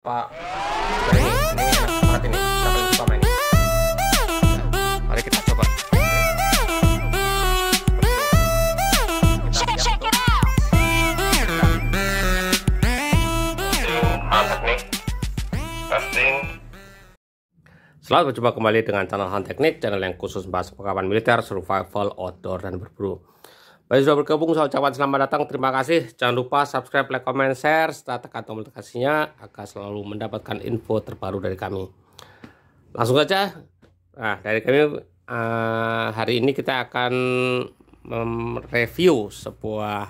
Pak ini ini utama ini mari kita coba Selamat berjumpa kembali dengan channel Han Teknik, channel yang khusus membahas perkapan militer, survival, outdoor, dan berburu. Baik sudah bergabung, saya ucapkan selamat datang, terima kasih. Jangan lupa subscribe, like, comment, share, serta tekan tombol notifikasinya agar selalu mendapatkan info terbaru dari kami. Langsung saja, nah dari kami uh, hari ini kita akan mereview sebuah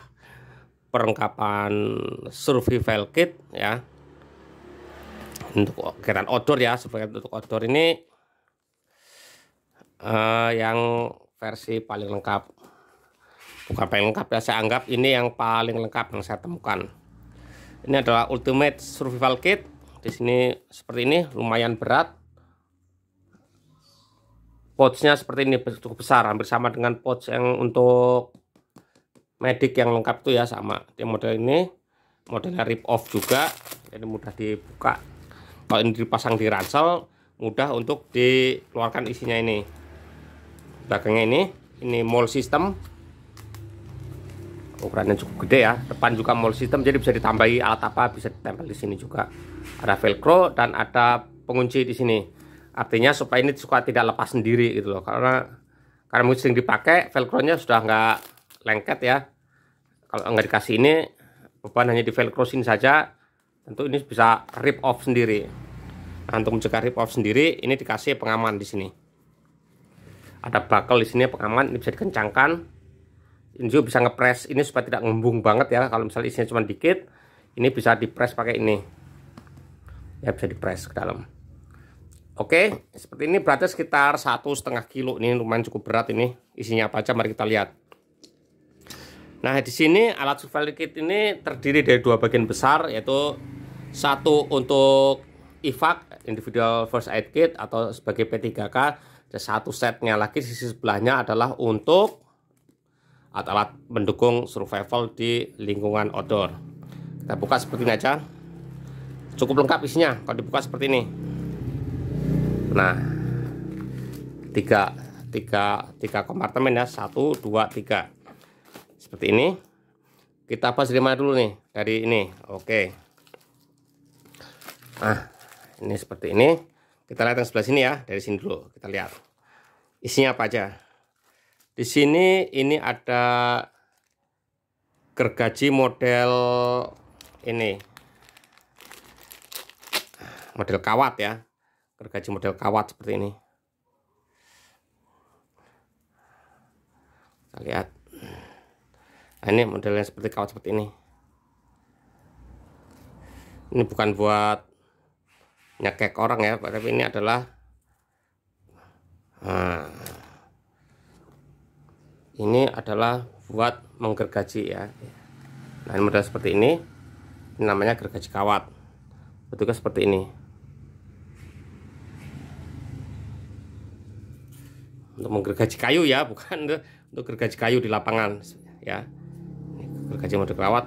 perlengkapan survival kit ya untuk kegiatan outdoor ya sebagai untuk outdoor ini uh, yang versi paling lengkap bukan paling lengkap ya saya anggap ini yang paling lengkap yang saya temukan ini adalah ultimate survival kit di sini seperti ini lumayan berat pouchnya seperti ini cukup besar hampir sama dengan pouch yang untuk medik yang lengkap itu ya sama dia model ini modelnya rip off juga jadi mudah dibuka kalau ini dipasang di ransel mudah untuk dikeluarkan isinya ini belakangnya ini ini mall system ukurannya cukup gede ya depan juga mall system jadi bisa ditambahi alat apa bisa ditempel di sini juga ada velcro dan ada pengunci di sini artinya supaya ini suka tidak lepas sendiri gitu loh karena karena mungkin sering dipakai velcro nya sudah nggak lengket ya kalau nggak dikasih ini beban hanya di velcro sini saja tentu ini bisa rip off sendiri nah, untuk mencegah rip off sendiri ini dikasih pengaman di sini ada buckle di sini pengaman ini bisa dikencangkan ini juga bisa ngepres ini supaya tidak ngembung banget ya kalau misalnya isinya cuma dikit ini bisa dipres pakai ini ya bisa dipres ke dalam oke seperti ini berarti sekitar satu setengah kilo ini lumayan cukup berat ini isinya apa aja mari kita lihat nah di sini alat survival kit ini terdiri dari dua bagian besar yaitu satu untuk IVAC individual first aid kit atau sebagai P3K satu setnya lagi sisi sebelahnya adalah untuk alat-alat mendukung survival di lingkungan outdoor kita buka seperti ini aja cukup lengkap isinya kalau dibuka seperti ini nah tiga tiga tiga kompartemen ya satu dua tiga seperti ini kita pas lima dulu nih dari ini oke nah ini seperti ini kita lihat yang sebelah sini ya dari sini dulu kita lihat isinya apa aja di sini ini ada gergaji model ini model kawat ya gergaji model kawat seperti ini kita lihat nah, ini modelnya seperti kawat seperti ini ini bukan buat nyekek orang ya tapi ini adalah nah, ini adalah buat menggergaji ya nah ini model seperti ini, ini namanya gergaji kawat bentuknya seperti ini untuk menggergaji kayu ya bukan untuk gergaji kayu di lapangan ya gergaji model kawat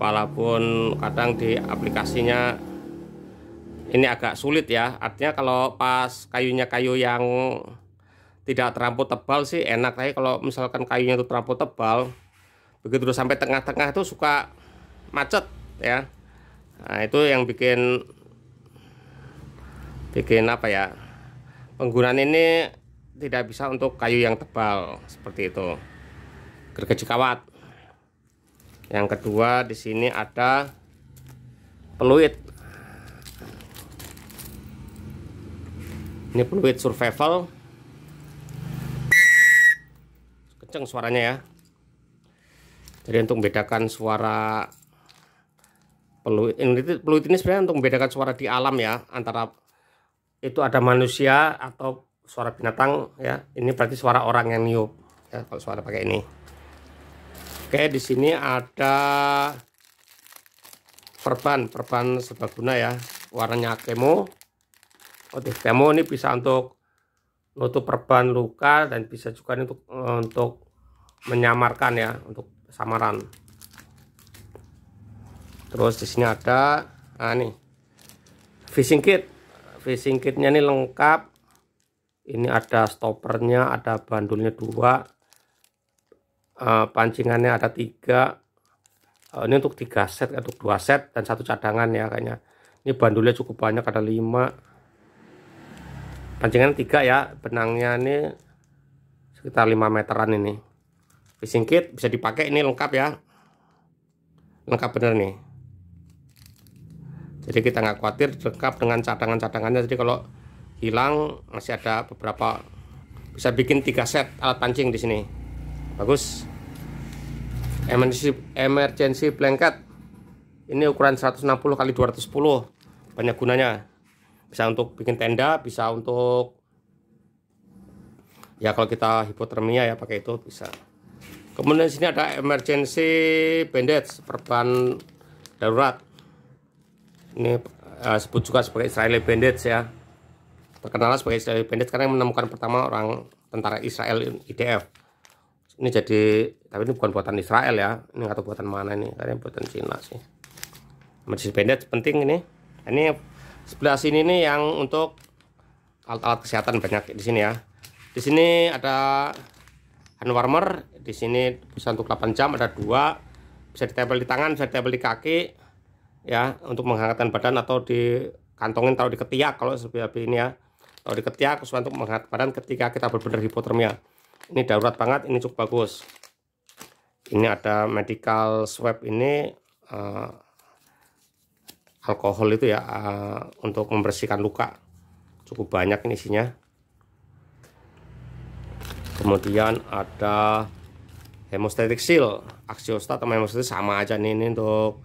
walaupun kadang di aplikasinya ini agak sulit ya artinya kalau pas kayunya kayu yang tidak terampu tebal sih enak tapi kalau misalkan kayunya itu terampu tebal begitu udah sampai tengah-tengah itu suka macet ya nah itu yang bikin bikin apa ya penggunaan ini tidak bisa untuk kayu yang tebal seperti itu gergaji kawat yang kedua di sini ada peluit ini peluit survival kenceng suaranya ya jadi untuk membedakan suara peluit ini peluit ini sebenarnya untuk membedakan suara di alam ya antara itu ada manusia atau suara binatang ya ini berarti suara orang yang niup ya kalau suara pakai ini oke di sini ada perban perban serbaguna ya warnanya kemo otif oh, kemo ini bisa untuk nutup perban luka dan bisa juga untuk untuk menyamarkan ya untuk samaran terus di sini ada nah nih fishing kit fishing kitnya ini lengkap ini ada stoppernya ada bandulnya dua eh, pancingannya ada tiga eh, ini untuk tiga set untuk dua set dan satu cadangan ya kayaknya ini bandulnya cukup banyak ada lima pancingan tiga ya benangnya ini sekitar lima meteran ini fishing kit bisa dipakai ini lengkap ya lengkap bener nih jadi kita nggak khawatir lengkap dengan cadangan-cadangannya jadi kalau hilang masih ada beberapa bisa bikin tiga set alat pancing di sini bagus emergency, emergency blanket ini ukuran 160 kali 210 banyak gunanya bisa untuk bikin tenda bisa untuk ya kalau kita hipotermia ya pakai itu bisa kemudian sini ada emergency bandage perban darurat ini uh, eh, sebut juga sebagai Israeli bandage ya terkenal sebagai Israeli bandage karena yang menemukan pertama orang tentara Israel IDF ini jadi tapi ini bukan buatan Israel ya ini nggak tahu buatan mana ini karena buatan Cina sih emergency bandage penting ini ini sebelah sini ini yang untuk alat-alat kesehatan banyak di sini ya di sini ada hand warmer di sini bisa untuk 8 jam ada dua bisa ditempel di tangan bisa ditempel di kaki ya untuk menghangatkan badan atau di kantongin taruh di ketiak kalau seperti ini ya taruh di ketiak khusus untuk menghangatkan badan ketika kita benar hipotermia ini darurat banget ini cukup bagus ini ada medical swab ini uh, alkohol itu ya uh, untuk membersihkan luka cukup banyak ini isinya kemudian ada hemostatic seal aksiostat sama hemostatic sama aja nih ini untuk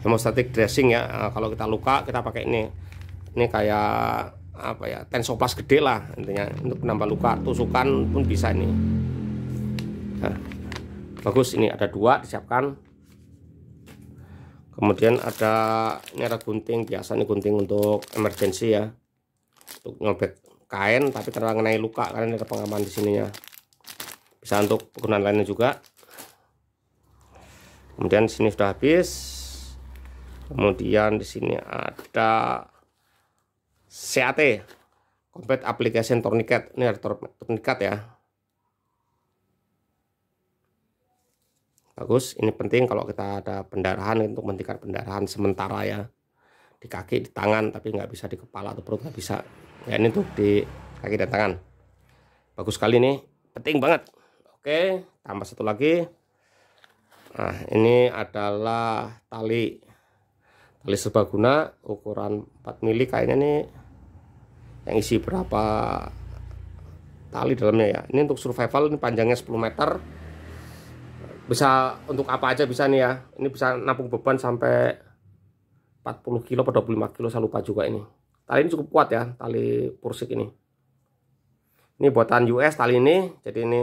hemostatic dressing ya eh, kalau kita luka kita pakai ini ini kayak apa ya tensoplas gede lah intinya untuk penambah luka tusukan pun bisa ini nah, bagus ini ada dua disiapkan kemudian ada ini ada gunting biasa nih gunting untuk emergency ya untuk nyobek kain tapi mengenai luka karena ada pengaman di sininya bisa untuk penggunaan lainnya juga kemudian di sini sudah habis kemudian di sini ada CAT complete application tourniquet ini ada tourniquet ya bagus ini penting kalau kita ada pendarahan untuk menghentikan pendarahan sementara ya di kaki di tangan tapi nggak bisa di kepala atau perut nggak bisa ya ini tuh di kaki dan tangan bagus sekali nih penting banget oke tambah satu lagi nah ini adalah tali tali serbaguna ukuran 4 mili kayaknya nih yang isi berapa tali dalamnya ya ini untuk survival ini panjangnya 10 meter bisa untuk apa aja bisa nih ya ini bisa nampung beban sampai 40 kilo atau 25 kilo saya lupa juga ini Tali ini cukup kuat ya, tali pursik ini. Ini buatan US tali ini, jadi ini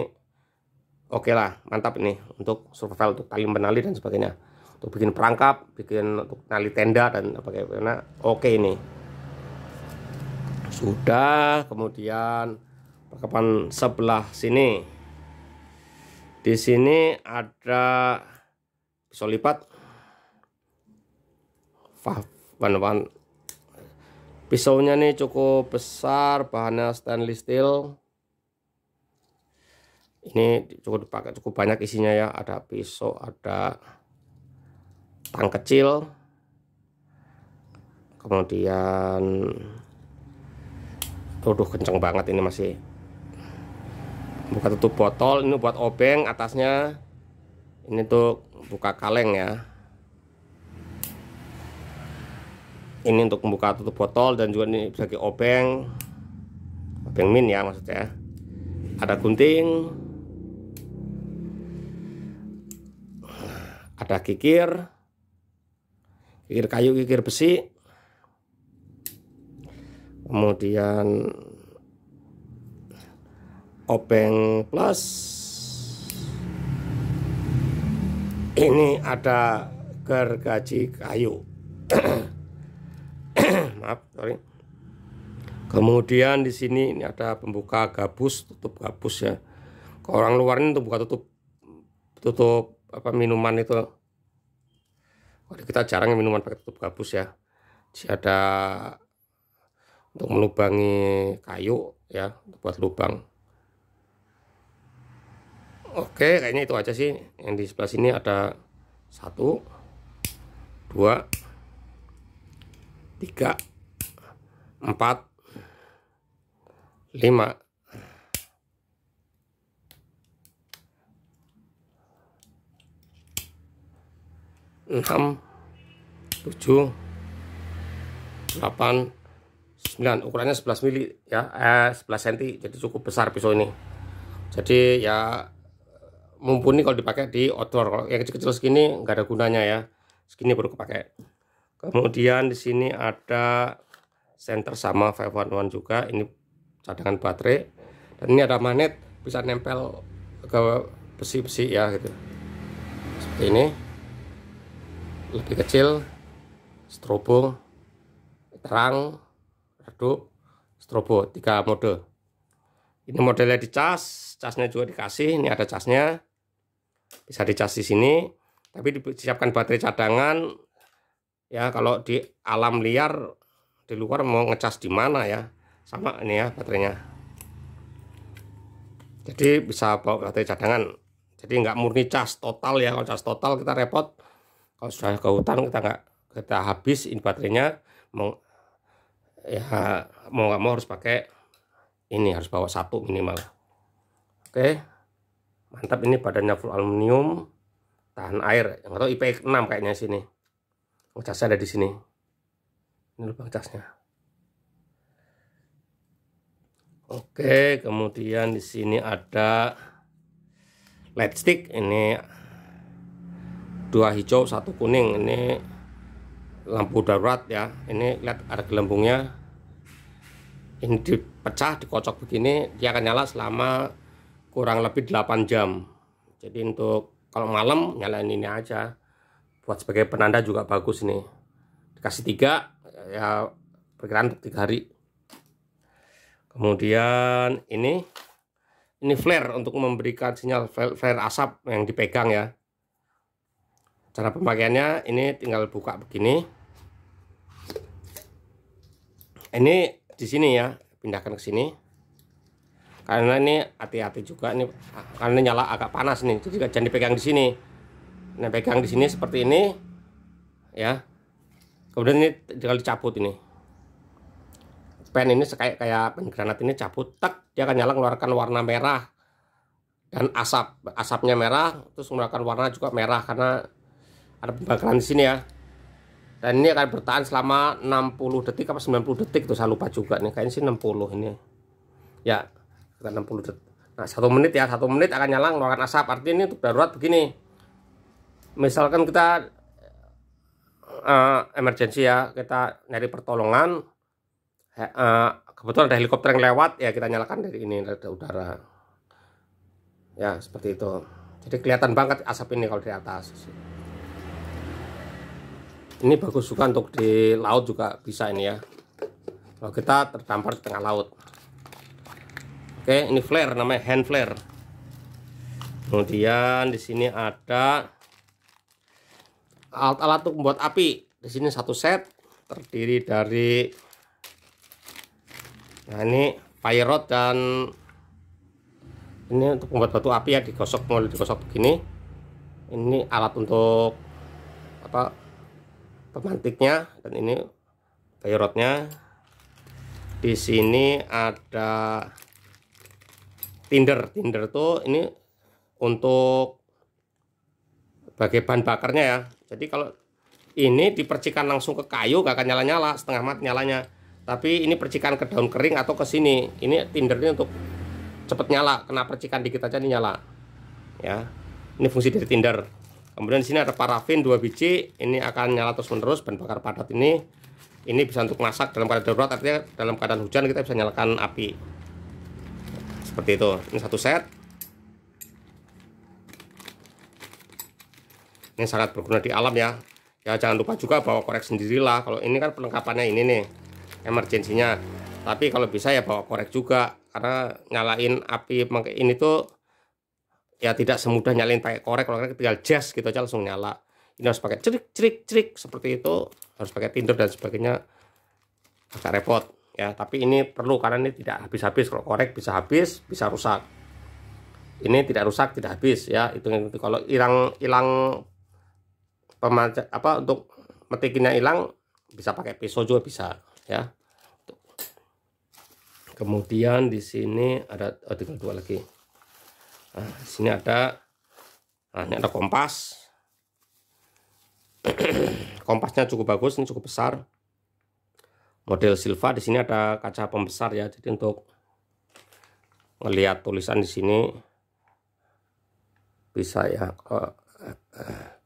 oke okay lah, mantap ini untuk survival, untuk tali menali dan sebagainya. Untuk bikin perangkap, bikin untuk tali tenda dan apa bagaimana, oke okay ini. Sudah, kemudian perkapan sebelah sini. Di sini ada pisau lipat pisaunya nih cukup besar bahannya stainless steel ini cukup dipakai cukup banyak isinya ya ada pisau ada tang kecil kemudian aduh kenceng banget ini masih buka tutup botol ini buat obeng atasnya ini tuh buka kaleng ya ini untuk membuka tutup botol dan juga ini sebagai obeng obeng min ya maksudnya ya. ada gunting ada kikir kikir kayu kikir besi kemudian obeng plus ini ada gergaji kayu maaf sorry kemudian di sini ini ada pembuka gabus tutup gabus ya ke orang luar ini buka tutup tutup apa minuman itu kalau kita jarang minuman pakai tutup gabus ya jadi ada untuk melubangi kayu ya buat lubang Oke, kayaknya itu aja sih. Yang di sebelah sini ada satu, dua, tiga, empat lima enam tujuh delapan sembilan ukurannya 11 mili ya eh 11 cm jadi cukup besar pisau ini jadi ya mumpuni kalau dipakai di outdoor kalau yang kecil-kecil segini nggak ada gunanya ya segini baru kepake kemudian di sini ada center sama 511 juga ini cadangan baterai dan ini ada magnet bisa nempel ke besi-besi ya gitu seperti ini lebih kecil strobo terang redup strobo tiga mode ini modelnya dicas casnya juga dikasih ini ada casnya bisa dicas di sini tapi disiapkan baterai cadangan ya kalau di alam liar di luar mau ngecas di mana ya sama ini ya baterainya jadi bisa bawa baterai cadangan jadi nggak murni cas total ya kalau cas total kita repot kalau sudah ke hutan kita nggak kita habis ini baterainya mau ya mau nggak mau harus pakai ini harus bawa satu minimal oke mantap ini badannya full aluminium tahan air atau IPX 6 kayaknya sini ngecasnya ada di sini ini lubang casnya oke kemudian di sini ada light stick ini dua hijau satu kuning ini lampu darurat ya ini lihat ada gelembungnya ini dipecah dikocok begini dia akan nyala selama kurang lebih 8 jam jadi untuk kalau malam nyalain ini aja buat sebagai penanda juga bagus ini. dikasih tiga ya perkiraan untuk tiga hari kemudian ini ini flare untuk memberikan sinyal flare, asap yang dipegang ya cara pemakaiannya ini tinggal buka begini ini di sini ya pindahkan ke sini karena ini hati-hati juga ini karena nyala agak panas nih jadi jangan dipegang di sini nah pegang di sini seperti ini ya kemudian ini tinggal dicabut ini pen ini kayak kayak pen granat ini cabut tek dia akan nyala keluarkan warna merah dan asap asapnya merah terus mengeluarkan warna juga merah karena ada pembakaran di sini ya dan ini akan bertahan selama 60 detik atau 90 detik tuh saya lupa juga nih kayaknya sih 60 ini ya 60 detik nah satu menit ya satu menit akan nyala mengeluarkan asap artinya ini untuk darurat begini misalkan kita uh, emergency ya kita nyari pertolongan uh, kebetulan ada helikopter yang lewat ya kita nyalakan dari ini dari udara ya seperti itu jadi kelihatan banget asap ini kalau di atas ini bagus juga untuk di laut juga bisa ini ya kalau kita terdampar di tengah laut oke ini flare namanya hand flare kemudian di sini ada alat-alat untuk membuat api di sini satu set terdiri dari nah ini fire rod dan ini untuk membuat batu api ya digosok mulai digosok begini ini alat untuk apa pemantiknya dan ini fire rodnya di sini ada tinder tinder tuh ini untuk sebagai bahan bakarnya ya jadi kalau ini dipercikan langsung ke kayu gak akan nyala-nyala setengah mat nyalanya tapi ini percikan ke daun kering atau ke sini ini tindernya untuk cepat nyala kena percikan dikit aja ini nyala ya ini fungsi dari tinder kemudian di sini ada parafin dua biji ini akan nyala terus menerus bahan bakar padat ini ini bisa untuk masak dalam keadaan darurat artinya dalam keadaan hujan kita bisa nyalakan api seperti itu ini satu set ini sangat berguna di alam ya ya jangan lupa juga bawa korek sendirilah kalau ini kan perlengkapannya ini nih emergensinya tapi kalau bisa ya bawa korek juga karena nyalain api ini tuh ya tidak semudah nyalain pakai korek kalau korek tinggal jas gitu aja langsung nyala ini harus pakai cerik cerik cerik seperti itu harus pakai tinder dan sebagainya agak repot ya tapi ini perlu karena ini tidak habis-habis kalau korek bisa habis bisa rusak ini tidak rusak tidak habis ya itu kalau hilang hilang pemanca apa untuk metikinnya hilang bisa pakai pisau juga bisa ya kemudian di sini ada oh, tinggal dua lagi nah, di sini ada nah, ini ada kompas kompasnya cukup bagus ini cukup besar model silva di sini ada kaca pembesar ya jadi untuk melihat tulisan di sini bisa ya oh, eh, eh.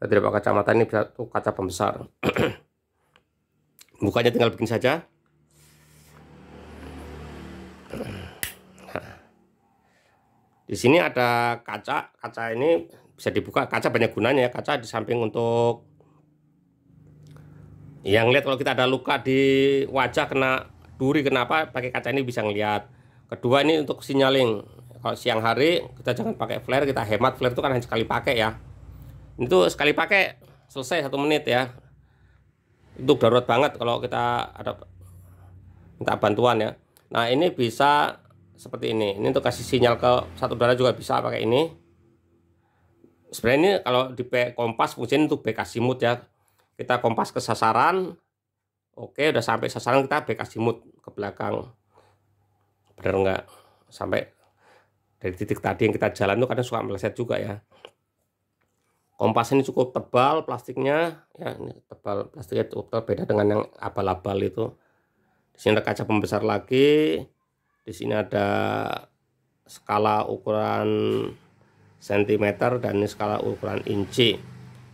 Eh, tadi dapat kacamata ini bisa tuh kaca pembesar bukanya tinggal bikin saja nah. di sini ada kaca kaca ini bisa dibuka kaca banyak gunanya ya kaca di samping untuk yang lihat kalau kita ada luka di wajah kena duri kenapa pakai kaca ini bisa ngelihat kedua ini untuk sinyaling. kalau siang hari kita jangan pakai flare kita hemat flare itu kan hanya sekali pakai ya itu sekali pakai selesai satu menit ya itu darurat banget kalau kita ada minta bantuan ya nah ini bisa seperti ini ini untuk kasih sinyal ke satu darah juga bisa pakai ini sebenarnya ini kalau di kompas fungsinya untuk BK simut ya kita kompas ke sasaran oke udah sampai sasaran kita BK simut ke belakang benar nggak sampai dari titik tadi yang kita jalan tuh kadang suka meleset juga ya kompas ini cukup tebal plastiknya ya ini tebal plastiknya cukup tebal beda dengan yang abal-abal itu di sini ada kaca pembesar lagi di sini ada skala ukuran sentimeter dan ini skala ukuran inci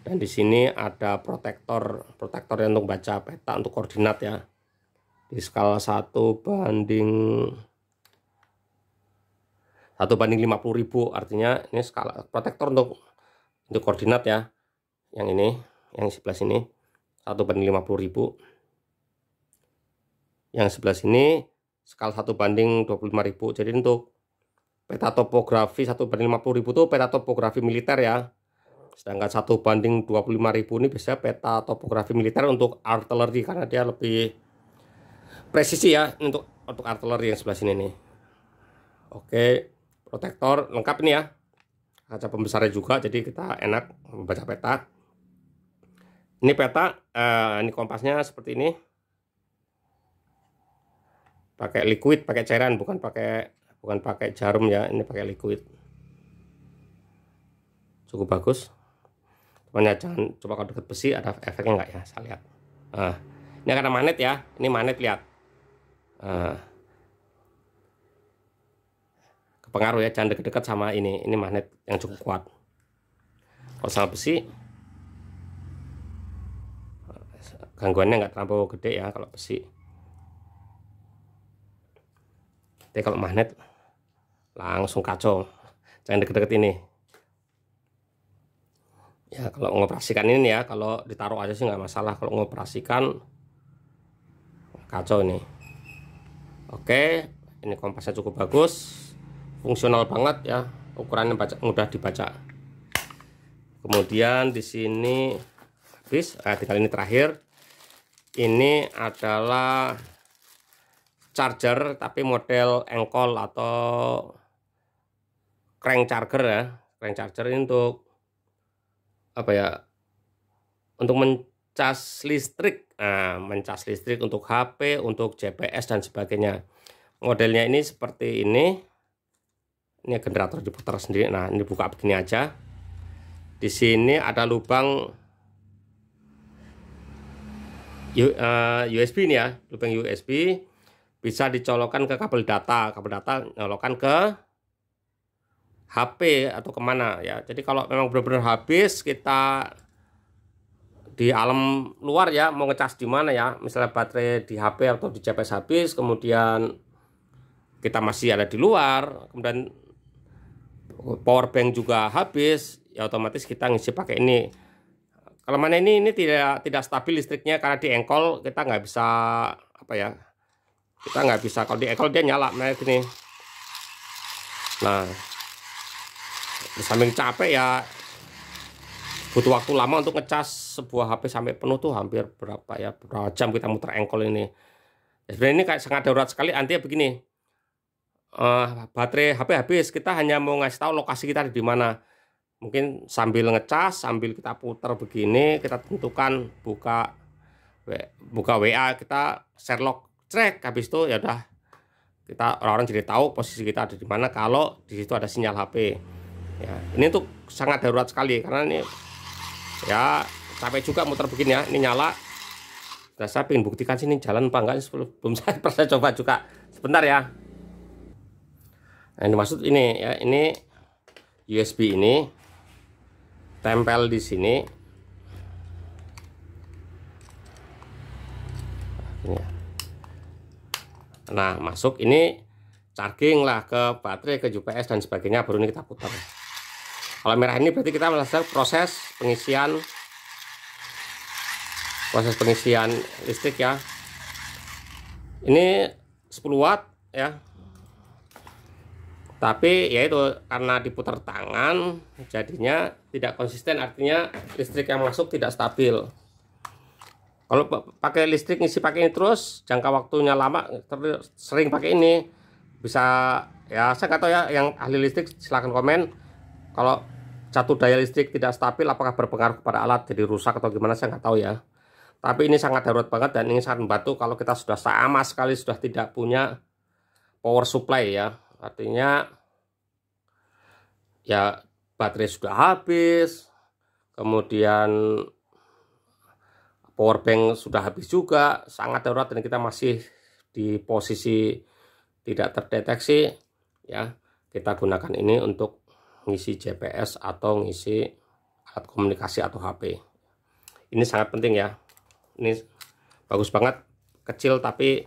dan di sini ada protektor protektor yang untuk baca peta untuk koordinat ya di skala 1 banding satu banding 50.000 artinya ini skala protektor untuk untuk koordinat ya yang ini yang sebelah sini satu banding ribu, yang sebelah sini skala satu banding ribu. jadi untuk peta topografi satu banding ribu itu peta topografi militer ya sedangkan satu banding ribu ini biasanya peta topografi militer untuk artileri karena dia lebih presisi ya untuk untuk artileri yang sebelah sini nih oke protektor lengkap ini ya kaca pembesarnya juga jadi kita enak membaca peta ini peta eh, ini kompasnya seperti ini pakai liquid pakai cairan bukan pakai bukan pakai jarum ya ini pakai liquid cukup bagus cuman ya jangan coba kalau dekat besi ada efeknya nggak ya saya lihat nah, ini karena magnet ya ini magnet lihat nah, kepengaruh ya jangan dekat-dekat sama ini ini magnet yang cukup kuat kalau sama besi gangguannya nggak terlalu gede ya kalau besi tapi kalau magnet langsung kacau jangan deket-deket ini ya kalau ngoperasikan ini ya kalau ditaruh aja sih nggak masalah kalau ngoperasikan kacau ini oke ini kompasnya cukup bagus fungsional banget ya ukurannya baca, mudah dibaca kemudian di sini habis eh, tinggal ini terakhir ini adalah charger tapi model engkol atau crank charger ya crank charger ini untuk apa ya untuk mencas listrik nah, mencas listrik untuk HP untuk GPS dan sebagainya modelnya ini seperti ini ini generator diputar sendiri nah ini buka begini aja di sini ada lubang USB eh, ini ya lubang USB bisa dicolokkan ke kabel data kabel data nyolokkan ke HP atau kemana ya jadi kalau memang benar-benar habis kita di alam luar ya mau ngecas di mana ya misalnya baterai di HP atau di GPS habis kemudian kita masih ada di luar kemudian power bank juga habis ya otomatis kita ngisi pakai ini kalau mana ini ini tidak tidak stabil listriknya karena di engkol kita nggak bisa apa ya kita nggak bisa kalau di engkol dia nyala kayak nah, ini. nah samping capek ya butuh waktu lama untuk ngecas sebuah HP sampai penuh tuh hampir berapa ya berapa jam kita muter engkol ini ya, sebenarnya ini kayak sangat darurat sekali anti begini uh, baterai HP habis, kita hanya mau ngasih tahu lokasi kita di mana. Mungkin sambil ngecas, sambil kita putar begini, kita tentukan buka buka WA, kita Sherlock track habis itu ya udah kita orang-orang jadi tahu posisi kita ada di mana kalau di situ ada sinyal HP. Ya, ini tuh sangat darurat sekali karena ini ya capek juga muter begini ya, ini nyala. Dan saya ingin buktikan sini jalan apa enggak sebelum saya coba juga. Sebentar ya yang dimaksud ini ya ini USB ini tempel di sini ya. nah masuk ini charging lah ke baterai ke UPS dan sebagainya baru ini kita putar kalau merah ini berarti kita melaksanakan proses pengisian proses pengisian listrik ya ini 10 watt ya tapi ya itu karena diputar tangan jadinya tidak konsisten artinya listrik yang masuk tidak stabil kalau pakai listrik ngisi pakai ini terus jangka waktunya lama sering pakai ini bisa ya saya nggak tahu ya yang ahli listrik silahkan komen kalau satu daya listrik tidak stabil apakah berpengaruh kepada alat jadi rusak atau gimana saya nggak tahu ya tapi ini sangat darurat banget dan ini sangat membantu kalau kita sudah sama sekali sudah tidak punya power supply ya artinya ya baterai sudah habis kemudian power bank sudah habis juga sangat darurat dan kita masih di posisi tidak terdeteksi ya kita gunakan ini untuk ngisi GPS atau ngisi alat komunikasi atau HP ini sangat penting ya ini bagus banget kecil tapi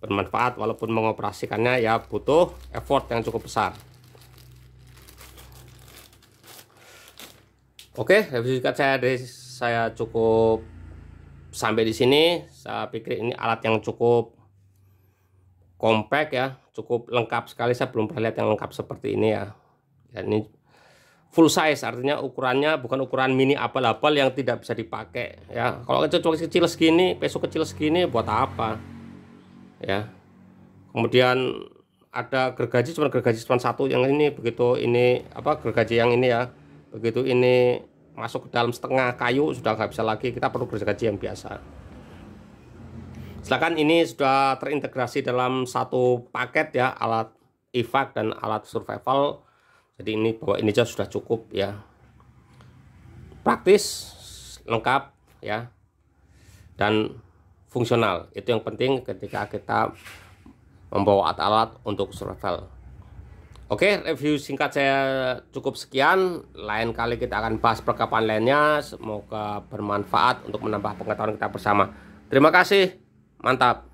bermanfaat walaupun mengoperasikannya ya butuh effort yang cukup besar Oke, habis juga saya dari saya cukup sampai di sini. Saya pikir ini alat yang cukup kompak ya, cukup lengkap sekali. Saya belum pernah lihat yang lengkap seperti ini ya. dan ini full size artinya ukurannya bukan ukuran mini apel-apel yang tidak bisa dipakai ya. Kalau kecil kecil segini, peso kecil segini buat apa? ya kemudian ada gergaji cuma gergaji cuma satu yang ini begitu ini apa gergaji yang ini ya begitu ini masuk ke dalam setengah kayu sudah nggak bisa lagi kita perlu gergaji yang biasa silakan ini sudah terintegrasi dalam satu paket ya alat evac dan alat survival jadi ini bahwa ini aja sudah cukup ya praktis lengkap ya dan fungsional itu yang penting ketika kita membawa alat-alat untuk survival oke review singkat saya cukup sekian lain kali kita akan bahas perkapan lainnya semoga bermanfaat untuk menambah pengetahuan kita bersama terima kasih mantap